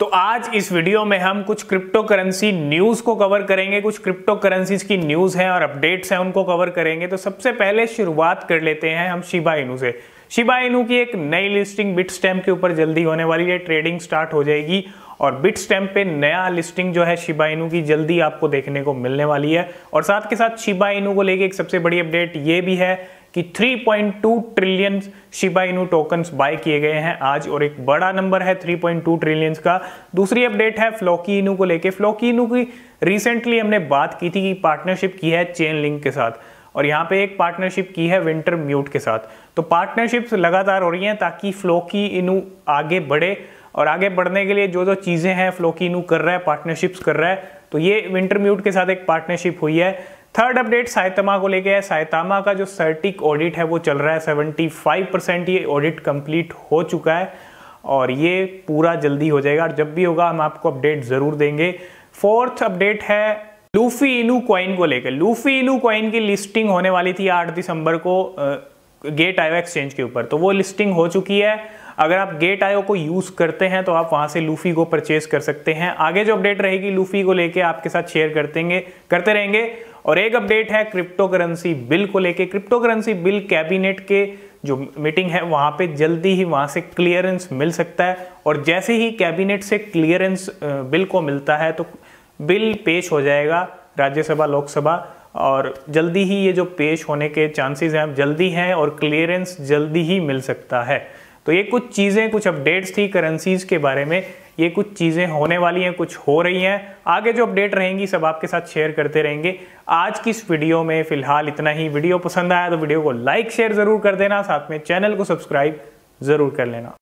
तो आज इस वीडियो में हम कुछ क्रिप्टो करेंसी न्यूज को कवर करेंगे कुछ क्रिप्टो करेंसीज की न्यूज है और अपडेट्स हैं उनको कवर करेंगे तो सबसे पहले शुरुआत कर लेते हैं हम शिबा इनू से शिबा इनू की एक नई लिस्टिंग बिट स्टैम्प के ऊपर जल्दी होने वाली है ट्रेडिंग स्टार्ट हो जाएगी और बिट स्टैम्प पे नया लिस्टिंग जो है शिबा इनू की जल्दी आपको देखने को मिलने वाली है और साथ के साथ शिबा इनू को लेके एक सबसे बड़ी अपडेट ये भी है कि 3.2 trillion Shiba Inu tokens buy किए गए हैं आज और एक बड़ा नंबर है 3.2 ट्रिलियन का दूसरी अपडेट है फ्लोकी इनू को लेके फ्लोकी इनू की रिसेंटली हमने बात की थी कि पार्टनरशिप की है चेन लिंक के साथ और यहाँ पे एक पार्टनरशिप की है विंटर म्यूट के साथ तो पार्टनरशिप्स लगातार हो रही हैं ताकि फ्लोकी इनू आगे बढ़े और आगे बढ़ने के लिए जो जो चीज़ें हैं फ्लोकी इनू कर रहा है पार्टनरशिप्स कर रहा है तो ये विंटर म्यूट के साथ एक पार्टनरशिप हुई है थर्ड अपडेट सायतामा को लेके है सायतामा का जो सर्टिक ऑडिट है वो चल रहा है 75 परसेंट ये ऑडिट कंप्लीट हो चुका है और ये पूरा जल्दी हो जाएगा और जब भी होगा हम आपको अपडेट ज़रूर देंगे फोर्थ अपडेट है लूफी इनू क्वाइन को लेकर लूफी इनू क्वाइन की लिस्टिंग होने वाली थी 8 दिसंबर को गेट आयो एक्सचेंज के ऊपर तो वो लिस्टिंग हो चुकी है अगर आप गेट आयो को यूज़ करते हैं तो आप वहां से लूफी को परचेज कर सकते हैं आगे जो अपडेट रहेगी लूफी को लेके आपके साथ शेयर करते करते रहेंगे और एक अपडेट है क्रिप्टो करेंसी बिल को लेके क्रिप्टो करेंसी बिल कैबिनेट के जो मीटिंग है वहाँ पे जल्दी ही वहाँ से क्लियरेंस मिल सकता है और जैसे ही कैबिनेट से क्लियरेंस बिल को मिलता है तो बिल पेश हो जाएगा राज्यसभा लोकसभा और जल्दी ही ये जो पेश होने के चांसेस हैं जल्दी हैं और क्लियरेंस जल्दी ही मिल सकता है तो ये कुछ चीज़ें कुछ अपडेट्स थी करेंसीज के बारे में ये कुछ चीज़ें होने वाली हैं कुछ हो रही हैं आगे जो अपडेट रहेंगी सब आपके साथ शेयर करते रहेंगे आज की इस वीडियो में फिलहाल इतना ही वीडियो पसंद आया तो वीडियो को लाइक शेयर ज़रूर कर देना साथ में चैनल को सब्सक्राइब ज़रूर कर लेना